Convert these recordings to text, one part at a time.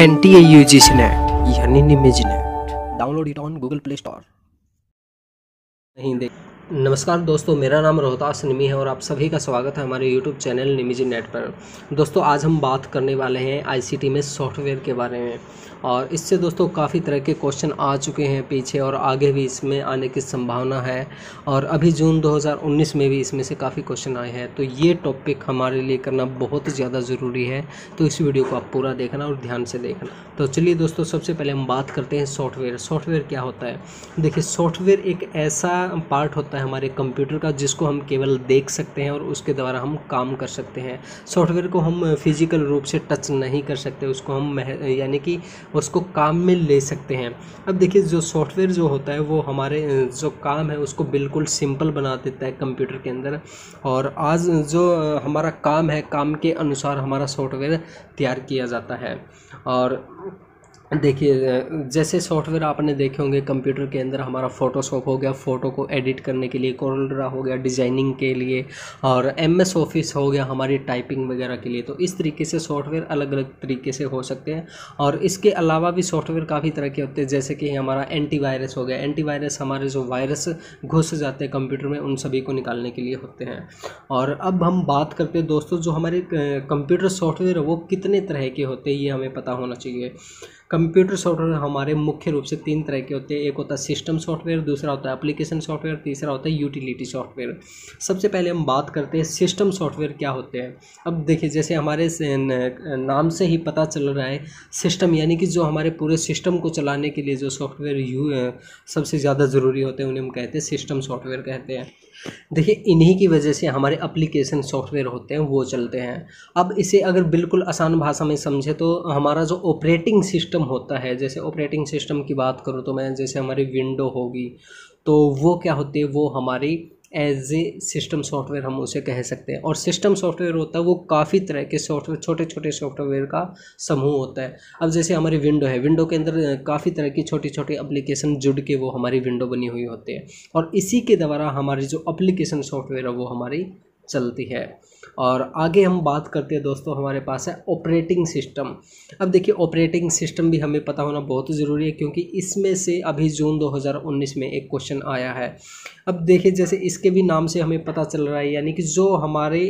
anti एयूजिशन act यानी act download it on Google Play Store नहीं देख नमस्कार दोस्तों मेरा नाम रोहतास निमी है और आप सभी का स्वागत है हमारे YouTube चैनल निमीजी नेट पर दोस्तों आज हम बात करने वाले हैं आईसीटी में सॉफ्टवेयर के बारे में और इससे दोस्तों काफ़ी तरह के क्वेश्चन आ चुके हैं पीछे और आगे भी इसमें आने की संभावना है और अभी जून 2019 में भी इसमें से काफ़ी क्वेश्चन आए हैं तो ये टॉपिक हमारे लिए करना बहुत ज़्यादा ज़रूरी है तो इस वीडियो को आप पूरा देखना और ध्यान से देखना तो चलिए दोस्तों सबसे पहले हम बात करते हैं सॉफ्टवेयर सॉफ्टवेयर क्या होता है देखिए सॉफ्टवेयर एक ऐसा पार्ट होता है है हमारे कंप्यूटर का जिसको हम केवल देख सकते हैं और उसके द्वारा हम काम कर सकते हैं सॉफ्टवेयर को हम फिज़िकल रूप से टच नहीं कर सकते उसको हम यानी कि उसको काम में ले सकते हैं अब देखिए जो सॉफ्टवेयर जो होता है वो हमारे जो काम है उसको बिल्कुल सिंपल बना देता है कंप्यूटर के अंदर और आज जो हमारा काम है काम के अनुसार हमारा सॉफ्टवेयर तैयार किया जाता है और देखिए जैसे सॉफ्टवेयर आपने देखे होंगे कंप्यूटर के अंदर हमारा फ़ोटोशॉप हो गया फ़ोटो को एडिट करने के लिए कोलरा हो गया डिज़ाइनिंग के लिए और एम एस ऑफिस हो गया हमारी टाइपिंग वगैरह के लिए तो इस तरीके से सॉफ्टवेयर अलग अलग तरीके से हो सकते हैं और इसके अलावा भी सॉफ्टवेयर काफ़ी तरह के होते हैं जैसे कि हमारा एंटीवायरस हो गया एंटीवायरस हमारे जो वायरस घुस जाते हैं कंप्यूटर में उन सभी को निकालने के लिए होते हैं और अब हम बात करते हैं दोस्तों जो हमारे कंप्यूटर सॉफ्टवेयर है वो कितने तरह के होते हैं ये हमें पता होना चाहिए कंप्यूटर सॉफ्टवेयर हमारे मुख्य रूप से तीन तरह के होते हैं एक होता है सिस्टम सॉफ्टवेयर दूसरा होता है एप्लीकेशन सॉफ्टवेयर तीसरा होता है यूटिलिटी सॉफ्टवेयर सबसे पहले हम बात करते हैं सिस्टम सॉफ्टवेयर क्या होते हैं अब देखिए जैसे हमारे नाम से ही पता चल रहा है सिस्टम यानी कि जो हमारे पूरे सिस्टम को चलाने के लिए जो सॉफ्टवेयर यू सबसे ज़्यादा ज़रूरी होते हैं उन्हें हम कहते हैं सिस्टम सॉफ्टवेयर कहते हैं देखिए इन्हीं की वजह से हमारे एप्लीकेशन सॉफ्टवेयर होते हैं वो चलते हैं अब इसे अगर बिल्कुल आसान भाषा में समझे तो हमारा जो ऑपरेटिंग सिस्टम सिस्टम होता है जैसे ऑपरेटिंग सिस्टम की बात करूँ तो मैं जैसे हमारी विंडो होगी तो वो क्या होती है वो हमारी एज ए सिस्टम सॉफ्टवेयर हम उसे कह सकते हैं और सिस्टम सॉफ्टवेयर होता है वो काफ़ी तरह के सॉफ्टवेयर छोटे छोटे सॉफ्टवेयर का समूह होता है अब जैसे हमारी विंडो है विंडो के अंदर काफ़ी तरह की छोटी छोटी एप्लीकेशन जुड़ के वो हमारी विंडो बनी हुई होती है और इसी के द्वारा हमारी जो अप्लीकेशन सॉफ्टवेयर है वो हमारी चलती है और आगे हम बात करते हैं दोस्तों हमारे पास है ऑपरेटिंग सिस्टम अब देखिए ऑपरेटिंग सिस्टम भी हमें पता होना बहुत ज़रूरी है क्योंकि इसमें से अभी जून 2019 में एक क्वेश्चन आया है अब देखिए जैसे इसके भी नाम से हमें पता चल रहा है यानी कि जो हमारे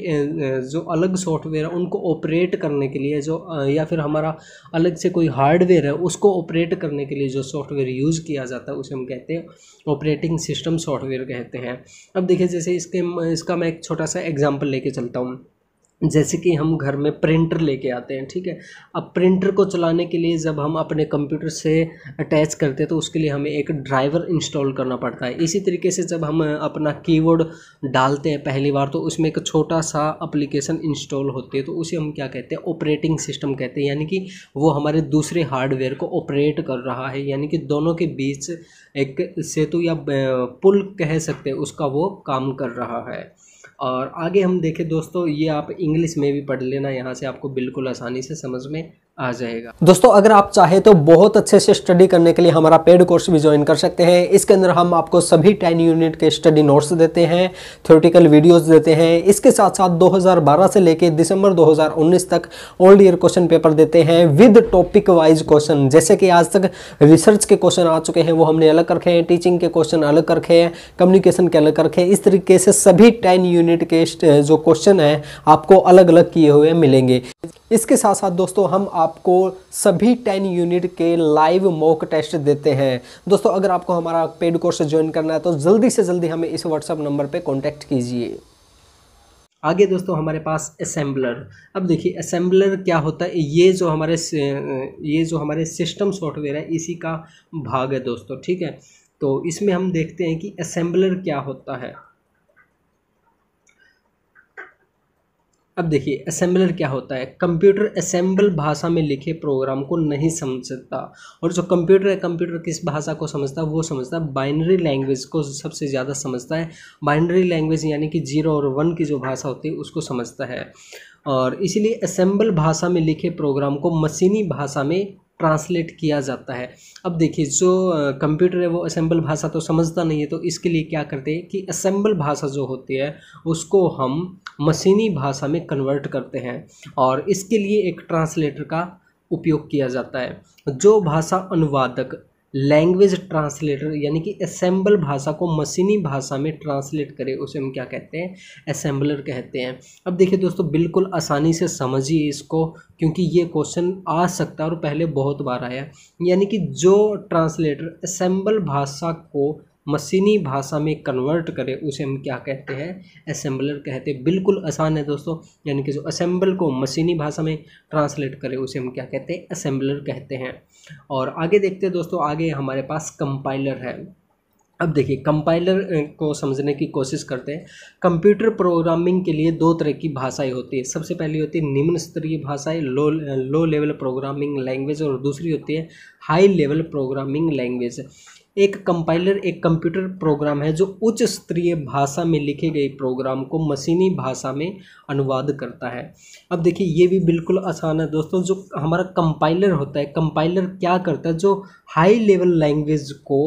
जो अलग सॉफ्टवेयर है उनको ऑपरेट करने के लिए जो या फिर हमारा अलग से कोई हार्डवेयर है उसको ऑपरेट करने के लिए जो सॉफ्टवेयर यूज़ किया जाता है उसे हम कहते हैं ऑपरेटिंग सिस्टम सॉफ्टवेयर कहते हैं अब देखिए जैसे इसके इसका मैं एक छोटा सा एग्जाम्पल लेके चलता हूँ जैसे कि हम घर में प्रिंटर लेके आते हैं ठीक है अब प्रिंटर को चलाने के लिए जब हम अपने कंप्यूटर से अटैच करते हैं तो उसके लिए हमें एक ड्राइवर इंस्टॉल करना पड़ता है इसी तरीके से जब हम अपना कीबोर्ड डालते हैं पहली बार तो उसमें एक छोटा सा अप्लीकेशन इंस्टॉल होती है तो उसे हम क्या कहते हैं ऑपरेटिंग सिस्टम कहते हैं यानी कि वो हमारे दूसरे हार्डवेयर को ऑपरेट कर रहा है यानी कि दोनों के बीच एक सेतु या पुल कह सकते हैं उसका वो काम कर रहा है और आगे हम देखें दोस्तों ये आप इंग्लिश में भी पढ़ लेना यहाँ से आपको बिल्कुल आसानी से समझ में आ जाएगा दोस्तों अगर आप चाहे तो बहुत अच्छे से स्टडी करने के लिए हमारा पेड कोर्स भी ज्वाइन कर सकते हैं इसके अंदर हम आपको सभी टेन यूनिट के स्टडी नोट्स देते हैं थ्योरेटिकल वीडियोस देते हैं इसके साथ साथ 2012 से लेकर दिसंबर 2019 तक ओल्ड ईयर क्वेश्चन पेपर देते हैं विद टॉपिक वाइज क्वेश्चन जैसे कि आज तक रिसर्च के क्वेश्चन आ चुके हैं वो हमने अलग रखे हैं टीचिंग के क्वेश्चन अलग रखे हैं कम्युनिकेशन के अलग रखे हैं इस तरीके से सभी टेन यूनिट के जो क्वेश्चन हैं आपको अलग अलग किए हुए मिलेंगे इसके साथ साथ दोस्तों हम आप आपको सभी टेन यूनिट के लाइव मॉक टेस्ट देते हैं दोस्तों अगर आपको हमारा पेड कोर्स ज्वाइन करना है तो जल्दी से जल्दी हमें इस व्हाट्सएप नंबर पर कॉन्टैक्ट कीजिए आगे दोस्तों हमारे पास असेंबलर अब देखिए असेंबलर क्या होता है ये जो हमारे ये जो हमारे सिस्टम सॉफ्टवेयर है इसी का भाग है दोस्तों ठीक है तो इसमें हम देखते हैं कि असेंबलर क्या होता है अब देखिए असेंबलर क्या होता है कंप्यूटर असेंबल भाषा में लिखे प्रोग्राम को नहीं समझ सकता और जो कंप्यूटर है कंप्यूटर किस भाषा को समझता है वो समझता है बाइनरी लैंग्वेज को सबसे ज़्यादा समझता है बाइनरी लैंग्वेज यानी कि जीरो और वन की जो भाषा होती है उसको समझता है और इसीलिए असेंबल भाषा में लिखे प्रोग्राम को मशीनी भाषा में ट्रांसलेट किया जाता है अब देखिए जो कंप्यूटर है वो असेंबल भाषा तो समझता नहीं है तो इसके लिए क्या करते हैं कि असेंबल भाषा जो होती है उसको हम मशीनी भाषा में कन्वर्ट करते हैं और इसके लिए एक ट्रांसलेटर का उपयोग किया जाता है जो भाषा अनुवादक लैंग्वेज ट्रांसलेटर यानी कि असेंबल भाषा को मशीनी भाषा में ट्रांसलेट करे उसे हम क्या कहते हैं असेंबलर कहते हैं अब देखिए दोस्तों बिल्कुल आसानी से समझिए इसको क्योंकि ये क्वेश्चन आ सकता है और पहले बहुत बार आया यानी कि जो ट्रांसलेटर असेंबल भाषा को मशीनी भाषा में कन्वर्ट करें उसे हम क्या कहते हैं असेंबलर कहते हैं बिल्कुल आसान है दोस्तों यानी कि जो असेंबल को मशीनी भाषा में ट्रांसलेट करें उसे हम क्या कहते हैं असेंबलर कहते हैं और आगे देखते हैं दोस्तों आगे हमारे पास कंपाइलर है अब देखिए कंपाइलर को समझने की कोशिश करते हैं कंप्यूटर प्रोग्रामिंग के लिए दो तरह की भाषाएं होती है सबसे पहली होती है निम्न स्तरीय भाषाएं low low level programming language और दूसरी होती है हाई लेवल प्रोग्रामिंग लैंग्वेज एक कंपाइलर एक कंप्यूटर प्रोग्राम है जो उच्च स्तरीय भाषा में लिखे गए प्रोग्राम को मशीनी भाषा में अनुवाद करता है अब देखिए ये भी बिल्कुल आसान है दोस्तों जो हमारा कंपाइलर होता है कंपाइलर क्या करता है जो हाई लेवल लैंग्वेज को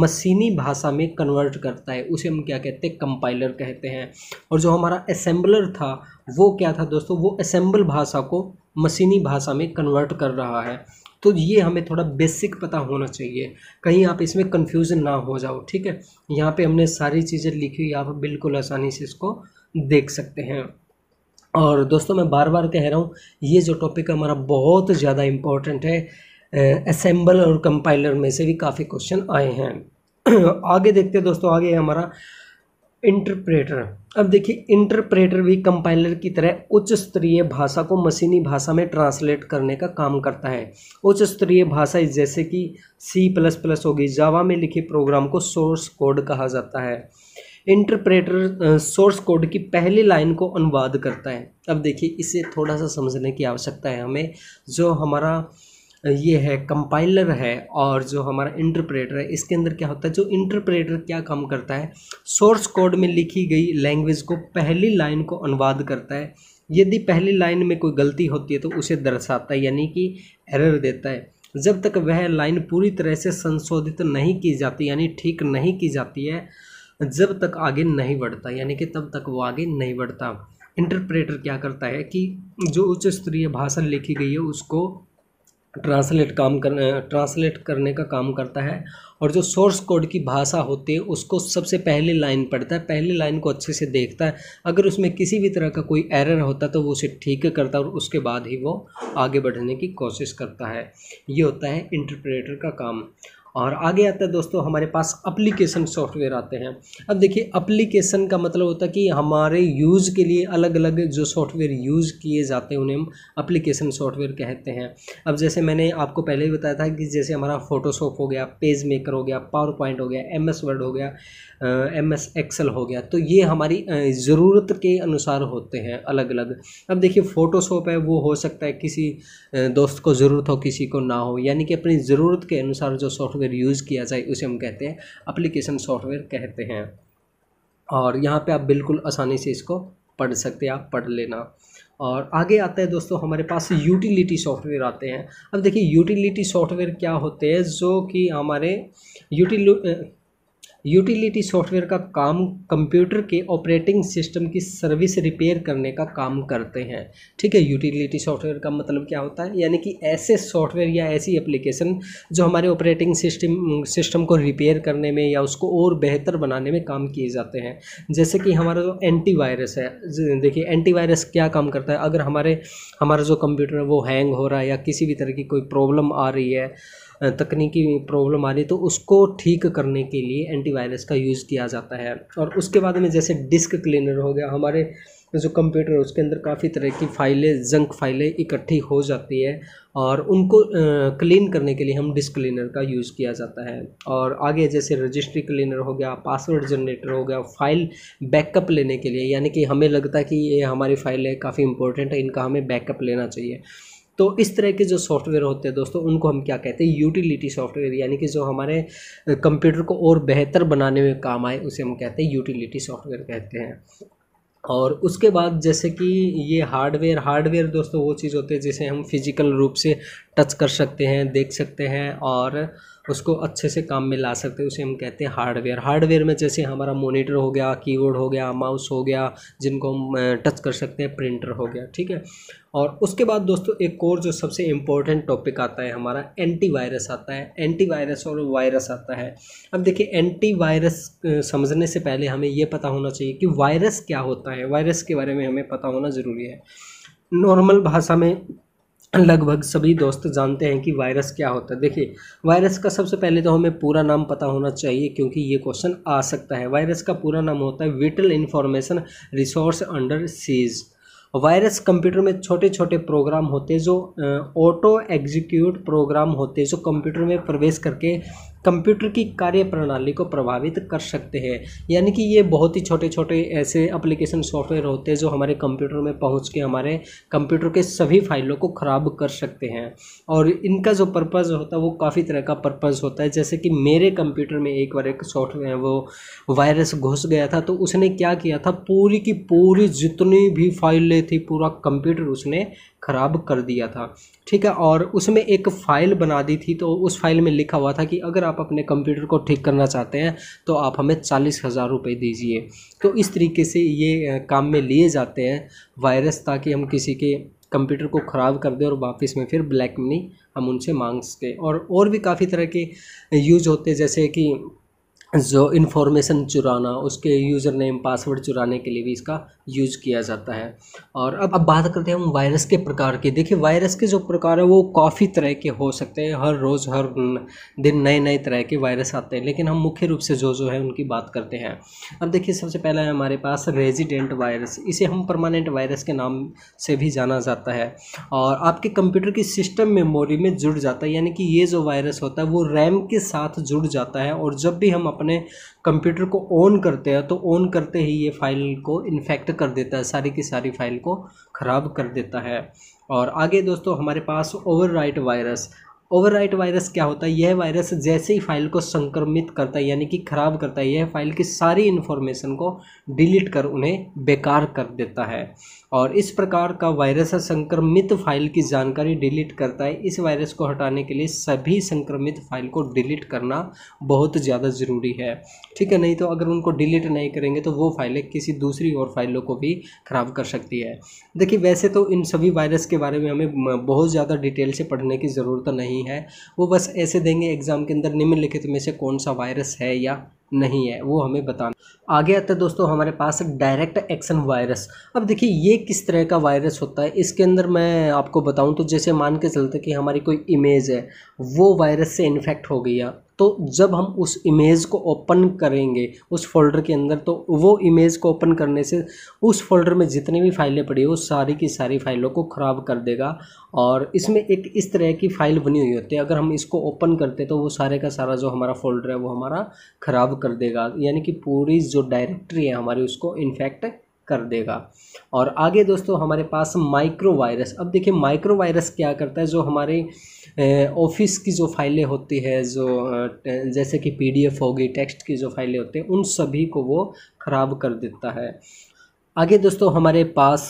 मशीनी भाषा में कन्वर्ट करता है उसे हम क्या कहते हैं कंपाइलर कहते हैं और जो हमारा असेंबलर था वो क्या था दोस्तों वो असेंबल भाषा को मशीनी भाषा में कन्वर्ट कर रहा है तो ये हमें थोड़ा बेसिक पता होना चाहिए कहीं आप इसमें कन्फ्यूज़न ना हो जाओ ठीक है यहाँ पे हमने सारी चीज़ें लिखी हुई आप बिल्कुल आसानी से इसको देख सकते हैं और दोस्तों मैं बार बार कह रहा हूँ ये जो टॉपिक हमारा बहुत ज़्यादा इम्पोर्टेंट है असेंबल और कंपाइलर में से भी काफ़ी क्वेश्चन आए हैं आगे देखते हैं दोस्तों आगे हमारा इंटरप्रेटर अब देखिए इंटरप्रेटर भी कंपाइलर की तरह उच्च स्तरीय भाषा को मशीनी भाषा में ट्रांसलेट करने का काम करता है उच्च स्तरीय भाषा जैसे कि सी प्लस प्लस होगी जावा में लिखे प्रोग्राम को सोर्स कोड कहा जाता है इंटरप्रेटर सोर्स कोड की पहली लाइन को अनुवाद करता है अब देखिए इसे थोड़ा सा समझने की आवश्यकता है हमें जो हमारा ये है कंपाइलर है और जो हमारा इंटरप्रेटर है इसके अंदर क्या होता है जो इंटरप्रेटर क्या काम करता है सोर्स कोड में लिखी गई लैंग्वेज को पहली लाइन को अनुवाद करता है यदि पहली लाइन में कोई गलती होती है तो उसे दर्शाता है यानी कि एरर देता है जब तक वह लाइन पूरी तरह से संशोधित नहीं की जाती यानी ठीक नहीं की जाती है जब तक आगे नहीं बढ़ता यानी कि तब तक वो आगे नहीं बढ़ता इंटरप्रेटर क्या करता है कि जो उच्च स्तरीय भाषा लिखी गई है उसको ट्रांसलेट काम कर ट्रांसलेट करने का काम करता है और जो सोर्स कोड की भाषा होती है उसको सबसे पहले लाइन पढ़ता है पहली लाइन को अच्छे से देखता है अगर उसमें किसी भी तरह का कोई एरर होता है तो वो उसे ठीक करता है और उसके बाद ही वो आगे बढ़ने की कोशिश करता है ये होता है इंटरप्रेटर का काम और आगे आता है दोस्तों हमारे पास अप्लीकेशन सॉफ्टवेयर आते हैं अब देखिए अप्लीकेशन का मतलब होता है कि हमारे यूज़ के लिए अलग अलग जो सॉफ्टवेयर यूज़ किए जाते हैं उन्हें हम अप्लीकेशन सॉफ्टवेयर कहते हैं अब जैसे मैंने आपको पहले ही बताया था कि जैसे हमारा फोटोशॉप हो गया पेज मेकर हो गया पावर पॉइंट हो गया एम एस वर्ड हो गया एम एस एक्सल हो गया तो ये हमारी ज़रूरत के अनुसार होते हैं अलग अलग अब देखिए फ़ोटोशॉप है वो हो सकता है किसी दोस्त को ज़रूरत हो किसी को ना हो यानी कि अपनी ज़रूरत के अनुसार जो सॉफ्टवेयर सॉफ्टवेयर यूज़ किया जाए उसे हम कहते हैं अप्लीकेशन सॉफ्टवेयर कहते हैं और यहाँ पे आप बिल्कुल आसानी से इसको पढ़ सकते हैं आप पढ़ लेना और आगे आता है दोस्तों हमारे पास यूटिलिटी सॉफ्टवेयर आते हैं अब देखिए यूटिलिटी सॉफ्टवेयर क्या होते हैं जो कि हमारे यूटिल यूटिलिटी सॉफ्टवेयर का काम कंप्यूटर के ऑपरेटिंग सिस्टम की सर्विस रिपेयर करने का काम करते हैं ठीक है यूटिलिटी सॉफ्टवेयर का मतलब क्या होता है यानी कि ऐसे सॉफ्टवेयर या ऐसी एप्लीकेशन जो हमारे ऑपरेटिंग सिस्टम सिस्टम को रिपेयर करने में या उसको और बेहतर बनाने में काम किए जाते हैं जैसे कि हमारा जो एंटीवायरस है देखिए एंटीवायरस क्या काम करता है अगर हमारे हमारा जो कंप्यूटर है वो हैंग हो रहा है या किसी भी तरह की कोई प्रॉब्लम आ रही है तकनीकी प्रॉब्लम आ रही है तो उसको ठीक करने के लिए एंटीवायरस का यूज़ किया जाता है और उसके बाद में जैसे डिस्क क्लीनर हो गया हमारे जो कंप्यूटर है उसके अंदर काफ़ी तरह की फाइलें जंक फाइलें इकट्ठी हो जाती है और उनको क्लीन करने के लिए हम डिस्क क्लीनर का यूज़ किया जाता है और आगे जैसे रजिस्ट्री क्लीनर हो गया पासवर्ड जनरेटर हो गया फाइल बैकअप लेने के लिए यानी कि हमें लगता है कि ये हमारी फाइलें काफ़ी इंपॉर्टेंट है इनका हमें बैकअप लेना चाहिए तो इस तरह के जो सॉफ्टवेयर होते हैं दोस्तों उनको हम क्या कहते हैं यूटिलिटी सॉफ्टवेयर यानी कि जो हमारे कंप्यूटर को और बेहतर बनाने में काम आए उसे हम कहते हैं यूटिलिटी सॉफ्टवेयर कहते हैं और उसके बाद जैसे कि ये हार्डवेयर हार्डवेयर दोस्तों वो चीज़ होती है जिसे हम फिज़िकल रूप से टच कर सकते हैं देख सकते हैं और उसको अच्छे से काम में ला सकते हैं उसे हम कहते हैं हार्डवेयर हार्डवेयर में जैसे हमारा मोनीटर हो गया कीबोर्ड हो गया माउस हो गया जिनको हम टच कर सकते हैं प्रिंटर हो गया ठीक है और उसके बाद दोस्तों एक और जो सबसे इम्पोर्टेंट टॉपिक आता है हमारा एंटीवायरस आता है एंटीवायरस और वायरस आता है अब देखिए एंटीवायरस समझने से पहले हमें ये पता होना चाहिए कि वायरस क्या होता है वायरस के बारे में हमें पता होना ज़रूरी है नॉर्मल भाषा में लगभग सभी दोस्त जानते हैं कि वायरस क्या होता है देखिए वायरस का सबसे पहले तो हमें पूरा नाम पता होना चाहिए क्योंकि ये क्वेश्चन आ सकता है वायरस का पूरा नाम होता है vital information resource under siege virus computer में छोटे छोटे प्रोग्राम होते जो ऑटो एग्जीक्यूट प्रोग्राम होते जो कंप्यूटर में प्रवेश करके कंप्यूटर की कार्य प्रणाली को प्रभावित कर सकते हैं यानी कि ये बहुत ही छोटे छोटे ऐसे एप्लीकेशन सॉफ्टवेयर होते हैं जो हमारे कंप्यूटर में पहुंच के हमारे कंप्यूटर के सभी फाइलों को ख़राब कर सकते हैं और इनका जो पर्पज़ होता है वो काफ़ी तरह का पर्पज़ होता है जैसे कि मेरे कंप्यूटर में एक बार एक सॉफ्टवेयर वो वायरस घुस गया था तो उसने क्या किया था पूरी की पूरी जितनी भी फाइलें थी पूरा कंप्यूटर उसने ख़राब कर दिया था ठीक है और उसमें एक फ़ाइल बना दी थी तो उस फाइल में लिखा हुआ था कि अगर आप अपने कंप्यूटर को ठीक करना चाहते हैं तो आप हमें चालीस हज़ार रुपये दीजिए तो इस तरीके से ये काम में लिए जाते हैं वायरस ताकि हम किसी के कंप्यूटर को ख़राब कर दें और वापस में फिर ब्लैक मनी हम उनसे मांग सकें और और भी काफ़ी तरह के यूज होते जैसे कि जो इन्फॉर्मेशन चुराना उसके यूज़र नेम पासवर्ड चुराने के लिए भी इसका यूज किया जाता है और अब अब बात करते हैं हम वायरस के प्रकार की देखिए वायरस के जो प्रकार है वो काफ़ी तरह के हो सकते हैं हर रोज़ हर दिन नए नए तरह के वायरस आते हैं लेकिन हम मुख्य रूप से जो जो है उनकी बात करते हैं अब देखिए सबसे पहला है हमारे पास रेजिडेंट वायरस इसे हम परमानेंट वायरस के नाम से भी जाना जाता है और आपके कंप्यूटर की सिस्टम मेमोरी में जुड़ जाता है यानी कि ये जो वायरस होता है वो रैम के साथ जुड़ जाता है और जब भी हम अपने कंप्यूटर को ऑन करते हैं तो ऑन करते ही ये फाइल को इन्फेक्ट कर देता है सारी की सारी फाइल को ख़राब कर देता है और आगे दोस्तों हमारे पास ओवरराइट वायरस ओवरराइट वायरस क्या होता है यह वायरस जैसे ही फाइल को संक्रमित करता है यानी कि ख़राब करता है यह फाइल की सारी इन्फॉर्मेशन को डिलीट कर उन्हें बेकार कर देता है और इस प्रकार का वायरस संक्रमित फाइल की जानकारी डिलीट करता है इस वायरस को हटाने के लिए सभी संक्रमित फाइल को डिलीट करना बहुत ज़्यादा ज़रूरी है ठीक है नहीं तो अगर उनको डिलीट नहीं करेंगे तो वो फाइलें किसी दूसरी और फाइलों को भी ख़राब कर सकती है देखिए वैसे तो इन सभी वायरस के बारे में हमें बहुत ज़्यादा डिटेल से पढ़ने की ज़रूरत नहीं नहीं है वो बस ऐसे देंगे एग्ज़ाम के अंदर निम्नलिखित में से कौन सा वायरस है या नहीं है वो हमें बताना आगे आता है दोस्तों हमारे पास डायरेक्ट एक्शन वायरस अब देखिए ये किस तरह का वायरस होता है इसके अंदर मैं आपको बताऊं तो जैसे मान के चलते कि हमारी कोई इमेज है वो वायरस से इन्फेक्ट हो गई है तो जब हम उस इमेज को ओपन करेंगे उस फोल्डर के अंदर तो वो इमेज को ओपन करने से उस फोल्डर में जितनी भी फाइलें पड़ी हो सारी की सारी फाइलों को ख़राब कर देगा और इसमें एक इस तरह की फ़ाइल बनी हुई होती है अगर हम इसको ओपन करते तो वो सारे का सारा जो हमारा फोल्डर है वो हमारा ख़राब कर देगा यानी कि पूरी जो डायरेक्टरी है हमारी उसको इन्फेक्ट कर देगा और आगे दोस्तों हमारे पास माइक्रो वायरस अब देखिए माइक्रो वायरस क्या करता है जो हमारे ऑफिस की जो फाइलें होती है जो जैसे कि पीडीएफ होगी टेक्स्ट की जो फाइलें होती हैं उन सभी को वो ख़राब कर देता है आगे दोस्तों हमारे पास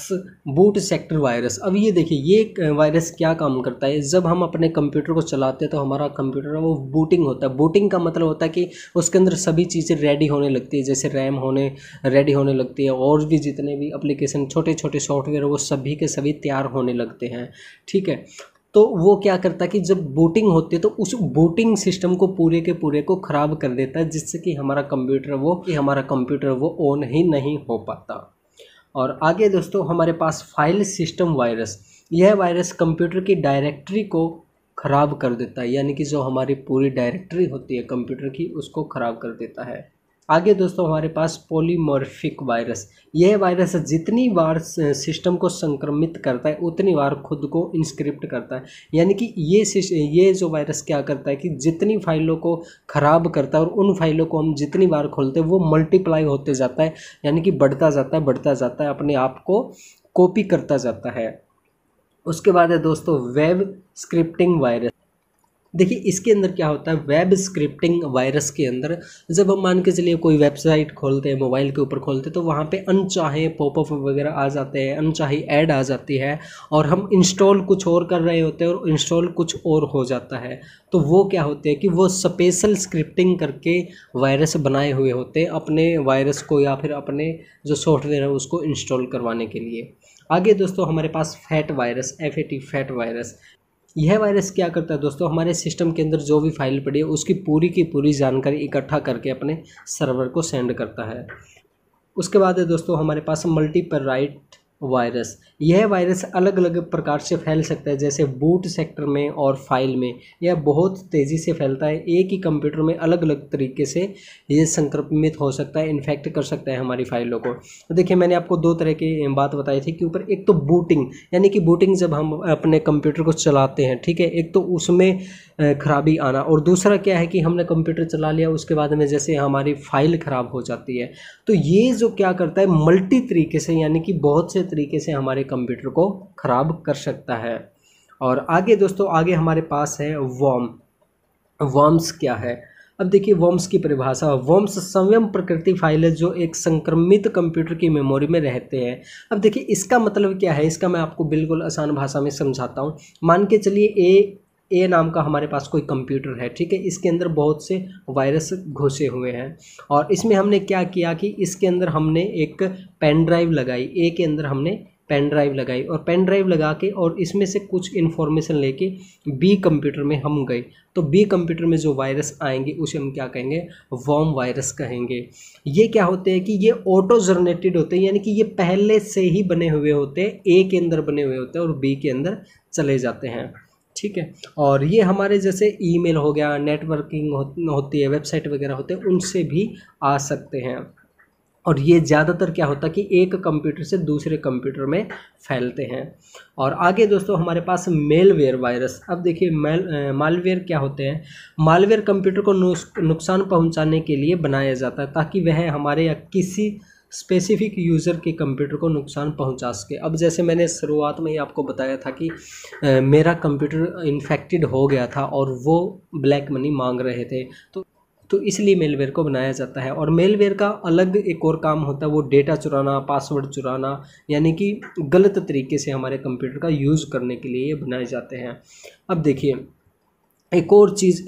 बूट सेक्टर वायरस अब ये देखिए ये वायरस क्या काम करता है जब हम अपने कंप्यूटर को चलाते हैं तो हमारा कंप्यूटर वो बूटिंग होता है बूटिंग का मतलब होता है कि उसके अंदर सभी चीज़ें रेडी होने लगती है जैसे रैम होने रेडी होने लगती है और भी जितने भी अप्लीकेशन छोटे छोटे सॉफ्टवेयर वो सभी के सभी तैयार होने लगते हैं ठीक है तो वो क्या करता है कि जब बोटिंग होती है तो उस बोटिंग सिस्टम को पूरे के पूरे को ख़राब कर देता है जिससे कि हमारा कंप्यूटर वो कि हमारा कंप्यूटर वो ऑन ही नहीं हो पाता और आगे दोस्तों हमारे पास फाइल सिस्टम वायरस यह वायरस कंप्यूटर की डायरेक्टरी को ख़राब कर देता है यानी कि जो हमारी पूरी डायरेक्टरी होती है कंप्यूटर की उसको ख़राब कर देता है आगे दोस्तों हमारे पास पॉलीमॉर्फिक वायरस यह वायरस जितनी बार सिस्टम को संक्रमित करता है उतनी बार खुद को इंस्क्रिप्ट करता है यानी कि ये ये जो वायरस क्या करता है कि जितनी फाइलों को ख़राब करता है और उन फाइलों को हम जितनी बार खोलते हैं वो मल्टीप्लाई होते जाता है यानी कि बढ़ता जाता है बढ़ता जाता है अपने आप को कॉपी करता जाता है उसके बाद है दोस्तों वेब स्क्रिप्टिंग वायरस देखिए इसके अंदर क्या होता है वेब स्क्रिप्टिंग वायरस के अंदर जब हम मान के चलिए कोई वेबसाइट खोलते हैं मोबाइल के ऊपर खोलते हैं तो वहाँ पे अनचाहे पॉपअप वगैरह आ जाते हैं अनचाही ऐड आ जाती है और हम इंस्टॉल कुछ और कर रहे होते हैं और इंस्टॉल कुछ और हो जाता है तो वो क्या होते हैं कि वो स्पेशल स्क्रिप्टिंग करके वायरस बनाए हुए होते हैं अपने वायरस को या फिर अपने जो सॉफ्टवेयर है उसको इंस्टॉल करवाने के लिए आगे दोस्तों हमारे पास FAT virus F A T FAT virus यह वायरस क्या करता है दोस्तों हमारे सिस्टम के अंदर जो भी फाइल पड़ी है उसकी पूरी की पूरी जानकारी इकट्ठा करके अपने सर्वर को सेंड करता है उसके बाद है दोस्तों हमारे पास मल्टीपर राइट वायरस यह वायरस अलग अलग प्रकार से फैल सकता है जैसे बूट सेक्टर में और फाइल में यह बहुत तेज़ी से फैलता है एक ही कंप्यूटर में अलग अलग तरीके से ये संक्रमित हो सकता है इन्फेक्ट कर सकता है हमारी फाइलों को देखिए मैंने आपको दो तरह की बात बताई थी कि ऊपर एक तो बूटिंग यानी कि बूटिंग जब हम अपने कंप्यूटर को चलाते हैं ठीक है एक तो उसमें खराबी आना और दूसरा क्या है कि हमने कंप्यूटर चला लिया उसके बाद में जैसे हमारी फाइल ख़राब हो जाती है तो ये जो क्या करता है मल्टी तरीके से यानी कि बहुत से तरीके से हमारे कंप्यूटर को ख़राब कर सकता है और आगे दोस्तों आगे हमारे पास है वॉम वॉम्स क्या है अब देखिए वॉम्स की परिभाषा वॉम्स संयम प्रकृति फाइल है जो एक संक्रमित कंप्यूटर की मेमोरी में रहते हैं अब देखिए इसका मतलब क्या है इसका मैं आपको बिल्कुल आसान भाषा में समझाता हूँ मान के चलिए ए ए नाम का हमारे पास कोई कंप्यूटर है ठीक है इसके अंदर बहुत से वायरस घुसे हुए हैं और इसमें हमने क्या किया कि इसके अंदर हमने एक पेन ड्राइव लगाई ए के अंदर हमने पेन ड्राइव लगाई और पेन ड्राइव लगा के और इसमें से कुछ इन्फॉर्मेशन लेके बी कंप्यूटर में हम गए तो बी कंप्यूटर में जो वायरस आएंगे उसे हम क्या कहेंगे वॉम वायरस कहेंगे ये क्या होते हैं कि ये ऑटो जनरेटेड होते हैं यानी कि ये पहले से ही बने हुए होते हैं ए के अंदर बने हुए होते हैं और बी के अंदर चले जाते हैं ठीक है और ये हमारे जैसे ईमेल हो गया नेटवर्किंग हो, होती है वेबसाइट वगैरह होते हैं उनसे भी आ सकते हैं और ये ज़्यादातर क्या होता है कि एक कंप्यूटर से दूसरे कंप्यूटर में फैलते हैं और आगे दोस्तों हमारे पास मेलवेयर वायरस अब देखिए मेल मालवेयर क्या होते हैं मालवेयर कंप्यूटर को नुकसान पहुंचाने के लिए बनाया जाता है ताकि वह हमारे या किसी स्पेसिफिक यूज़र के कंप्यूटर को नुकसान पहुंचा सके अब जैसे मैंने शुरुआत में ही आपको बताया था कि ए, मेरा कंप्यूटर इन्फेक्टेड हो गया था और वो ब्लैक मनी मांग रहे थे तो तो इसलिए मेलवेयर को बनाया जाता है और मेलवेयर का अलग एक और काम होता है वो डेटा चुराना पासवर्ड चुराना यानी कि गलत तरीके से हमारे कंप्यूटर का यूज़ करने के लिए ये बनाए जाते हैं अब देखिए एक और चीज़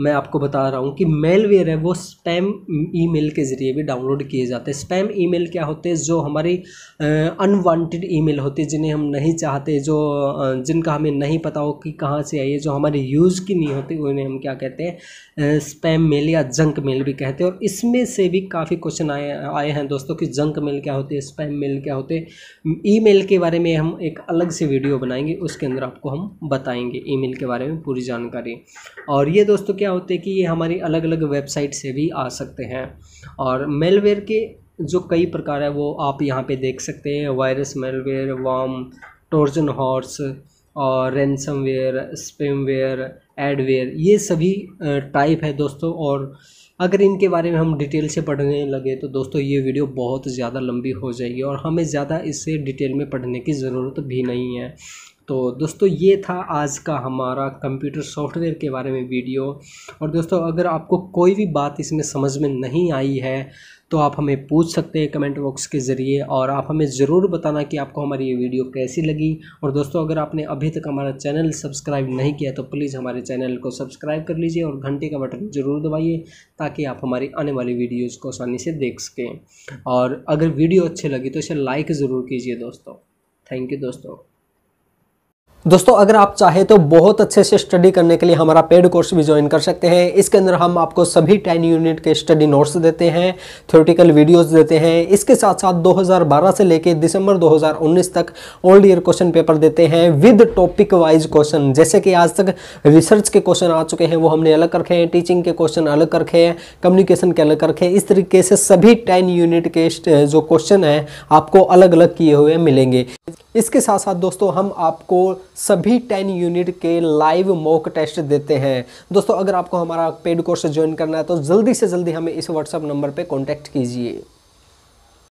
मैं आपको बता रहा हूँ कि मेलवेयर है वो स्पैम ईमेल के ज़रिए भी डाउनलोड किए जाते हैं स्पैम ईमेल क्या होते हैं जो हमारी अनवांटेड ईमेल होती है जिन्हें हम नहीं चाहते जो जिनका हमें नहीं पता हो कि कहाँ से आई है जो हमारे यूज़ की नहीं होती उन्हें हम क्या कहते हैं स्पैम मेल या जंक मेल भी कहते हैं और इसमें से भी काफ़ी क्वेश्चन आए आए हैं दोस्तों कि जंक मेल क्या होते हैं स्पैम मेल क्या होते हैं ई के बारे में हम एक अलग से वीडियो बनाएंगे उसके अंदर आपको हम बताएंगे ई के बारे में पूरी जानकारी और ये दोस्तों क्या क्या होते हैं कि ये हमारी अलग अलग वेबसाइट से भी आ सकते हैं और मेलवेयर के जो कई प्रकार है वो आप यहाँ पे देख सकते हैं virus malware worm trojan horse और रेंसमवेयर स्पेमवेयर एडवेयर ये सभी टाइप है दोस्तों और अगर इनके बारे में हम डिटेल से पढ़ने लगे तो दोस्तों ये वीडियो बहुत ज़्यादा लंबी हो जाएगी और हमें ज़्यादा इससे डिटेल में पढ़ने की ज़रूरत भी नहीं है तो दोस्तों ये था आज का हमारा कंप्यूटर सॉफ्टवेयर के बारे में वीडियो और दोस्तों अगर आपको कोई भी बात इसमें समझ में नहीं आई है तो आप हमें पूछ सकते हैं कमेंट बॉक्स के ज़रिए और आप हमें ज़रूर बताना कि आपको हमारी ये वीडियो कैसी लगी और दोस्तों अगर आपने अभी तक हमारा चैनल सब्सक्राइब नहीं किया तो प्लीज़ हमारे चैनल को सब्सक्राइब कर लीजिए और घंटे का बटन ज़रूर दबाइए ताकि आप हमारी आने वाली वीडियोज़ को आसानी से देख सकें और अगर वीडियो अच्छी लगी तो इसे लाइक ज़रूर कीजिए दोस्तों थैंक यू दोस्तों दोस्तों अगर आप चाहे तो बहुत अच्छे से स्टडी करने के लिए हमारा पेड कोर्स भी ज्वाइन कर सकते हैं इसके अंदर हम आपको सभी टेन यूनिट के स्टडी नोट्स देते हैं थ्योरेटिकल वीडियोस देते हैं इसके साथ साथ 2012 से लेकर दिसंबर 2019 तक ओल्ड ईयर क्वेश्चन पेपर देते हैं विद टॉपिक वाइज क्वेश्चन जैसे कि आज तक रिसर्च के क्वेश्चन आ चुके हैं वो हमने अलग रखे हैं टीचिंग के क्वेश्चन अलग रखे हैं कम्युनिकेशन के अलग रखे हैं इस तरीके से सभी टेन यूनिट के जो क्वेश्चन हैं आपको अलग अलग किए हुए मिलेंगे इसके साथ साथ दोस्तों हम आपको सभी 10 यूनिट के लाइव मॉक टेस्ट देते हैं दोस्तों अगर आपको हमारा पेड कोर्स ज्वाइन करना है तो जल्दी से जल्दी हमें इस व्हाट्सएप नंबर पर कॉन्टैक्ट कीजिए